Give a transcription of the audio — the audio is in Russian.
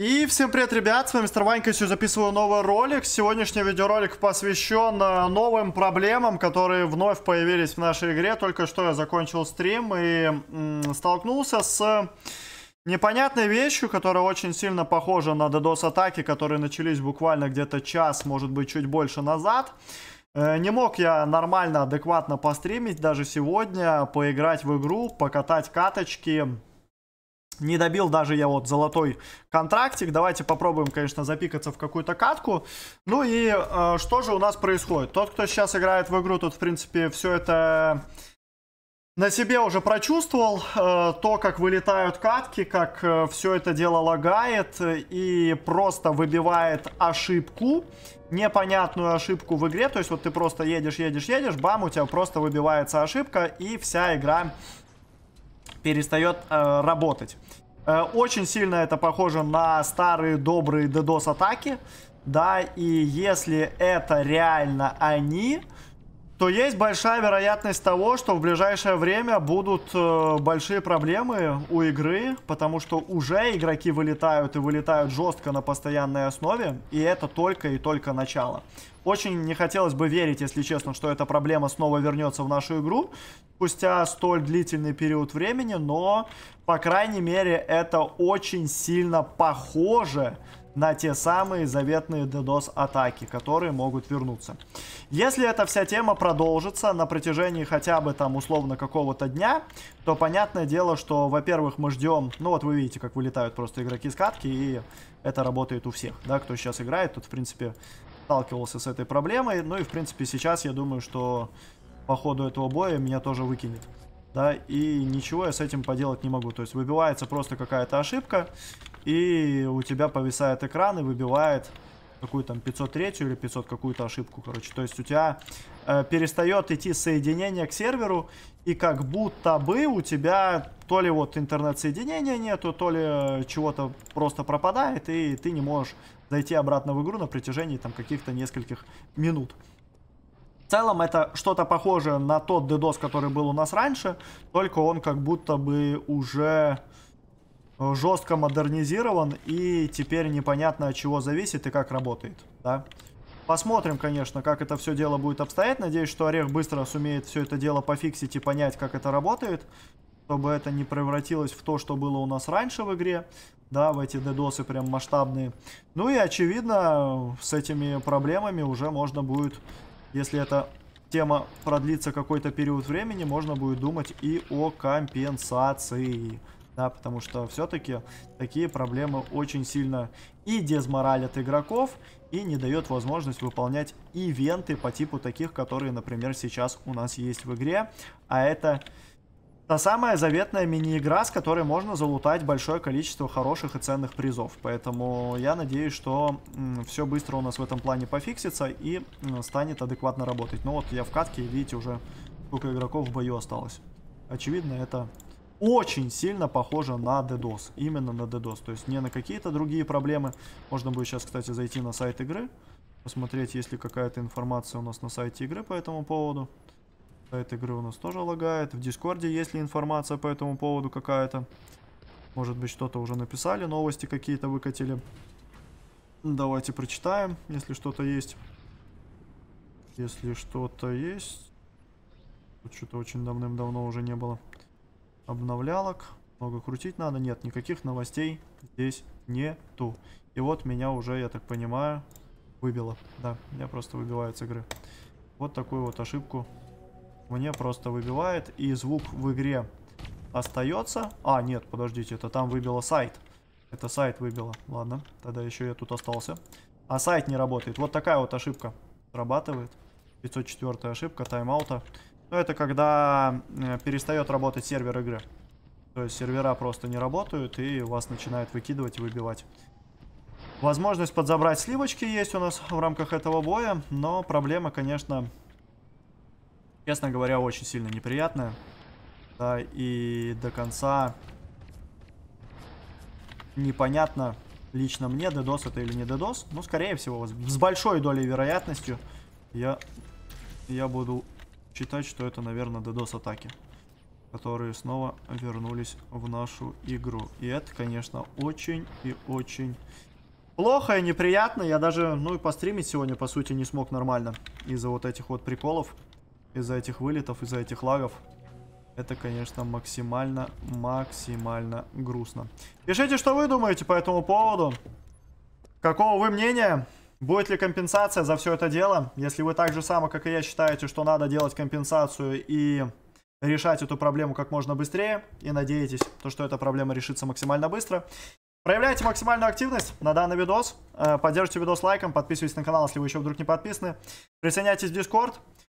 И всем привет, ребят, с вами Мистер Ванька, сегодня записываю новый ролик. Сегодняшний видеоролик посвящен э, новым проблемам, которые вновь появились в нашей игре. Только что я закончил стрим и столкнулся с непонятной вещью, которая очень сильно похожа на DDoS-атаки, которые начались буквально где-то час, может быть, чуть больше назад. Э, не мог я нормально, адекватно постримить даже сегодня, поиграть в игру, покатать каточки, не добил даже я вот золотой контрактик. Давайте попробуем, конечно, запикаться в какую-то катку. Ну и э, что же у нас происходит? Тот, кто сейчас играет в игру, тут, в принципе, все это на себе уже прочувствовал. Э, то, как вылетают катки, как э, все это дело лагает и просто выбивает ошибку. Непонятную ошибку в игре. То есть вот ты просто едешь, едешь, едешь, бам, у тебя просто выбивается ошибка и вся игра перестает э, работать. Э, очень сильно это похоже на старые добрые DDoS атаки, да, и если это реально они, то есть большая вероятность того, что в ближайшее время будут э, большие проблемы у игры, потому что уже игроки вылетают и вылетают жестко на постоянной основе, и это только и только начало. Очень не хотелось бы верить, если честно, что эта проблема снова вернется в нашу игру спустя столь длительный период времени, но, по крайней мере, это очень сильно похоже на те самые заветные DDoS атаки, которые могут вернуться. Если эта вся тема продолжится на протяжении хотя бы там условно какого-то дня, то понятное дело, что, во-первых, мы ждем, ну вот вы видите, как вылетают просто игроки с катки, и это работает у всех, да, кто сейчас играет, тут, в принципе, сталкивался с этой проблемой. Ну и, в принципе, сейчас я думаю, что по ходу этого боя меня тоже выкинет. Да, и ничего я с этим поделать не могу. То есть выбивается просто какая-то ошибка, и у тебя повисает экран и выбивает какую там 503 или 500 какую-то ошибку, короче. То есть у тебя э, перестает идти соединение к серверу, и как будто бы у тебя то ли вот интернет-соединения нету, то ли чего-то просто пропадает, и ты не можешь дойти обратно в игру на протяжении там каких-то нескольких минут. В целом это что-то похожее на тот DDoS, который был у нас раньше, только он как будто бы уже э, жестко модернизирован и теперь непонятно от чего зависит и как работает, да. Посмотрим, конечно, как это все дело будет обстоять. Надеюсь, что Орех быстро сумеет все это дело пофиксить и понять, как это работает чтобы это не превратилось в то, что было у нас раньше в игре, да, в эти дедосы прям масштабные. Ну и, очевидно, с этими проблемами уже можно будет, если эта тема продлится какой-то период времени, можно будет думать и о компенсации. Да, потому что все-таки такие проблемы очень сильно и дезморалят игроков, и не дает возможность выполнять ивенты по типу таких, которые, например, сейчас у нас есть в игре. А это Та самая заветная мини-игра, с которой можно залутать большое количество хороших и ценных призов. Поэтому я надеюсь, что все быстро у нас в этом плане пофиксится и станет адекватно работать. Но вот я в катке, видите, уже сколько игроков в бою осталось. Очевидно, это очень сильно похоже на DDoS. Именно на DDoS. То есть не на какие-то другие проблемы. Можно будет сейчас, кстати, зайти на сайт игры. Посмотреть, есть ли какая-то информация у нас на сайте игры по этому поводу. Эта игра у нас тоже лагает. В Дискорде есть ли информация по этому поводу какая-то? Может быть, что-то уже написали, новости какие-то выкатили. Давайте прочитаем, если что-то есть. Если что-то есть. Тут что-то очень давным-давно уже не было обновлялок. Много крутить надо. Нет, никаких новостей здесь нету. И вот меня уже, я так понимаю, выбило. Да, меня просто выбивают с игры. Вот такую вот ошибку мне просто выбивает. И звук в игре остается. А, нет, подождите, это там выбило сайт. Это сайт выбило. Ладно, тогда еще я тут остался. А сайт не работает. Вот такая вот ошибка срабатывает. 504 ошибка тайм-аута. Но это когда э, перестает работать сервер игры. То есть сервера просто не работают и вас начинают выкидывать и выбивать. Возможность подзабрать сливочки есть у нас в рамках этого боя, но проблема, конечно, честно говоря, очень сильно неприятная. Да, и до конца непонятно лично мне, дедос это или не дедос. Ну, скорее всего, с большой долей вероятностью я, я буду считать, что это, наверное, дедос атаки. Которые снова вернулись в нашу игру. И это, конечно, очень и очень плохо и неприятно. Я даже, ну и постримить сегодня, по сути, не смог нормально из-за вот этих вот приколов из-за этих вылетов, из-за этих лагов. Это, конечно, максимально, максимально грустно. Пишите, что вы думаете по этому поводу. Какого вы мнения? Будет ли компенсация за все это дело? Если вы так же само, как и я, считаете, что надо делать компенсацию и решать эту проблему как можно быстрее, и надеетесь, то, что эта проблема решится максимально быстро, проявляйте максимальную активность на данный видос, э, поддержите видос лайком, подписывайтесь на канал, если вы еще вдруг не подписаны, присоединяйтесь в Discord,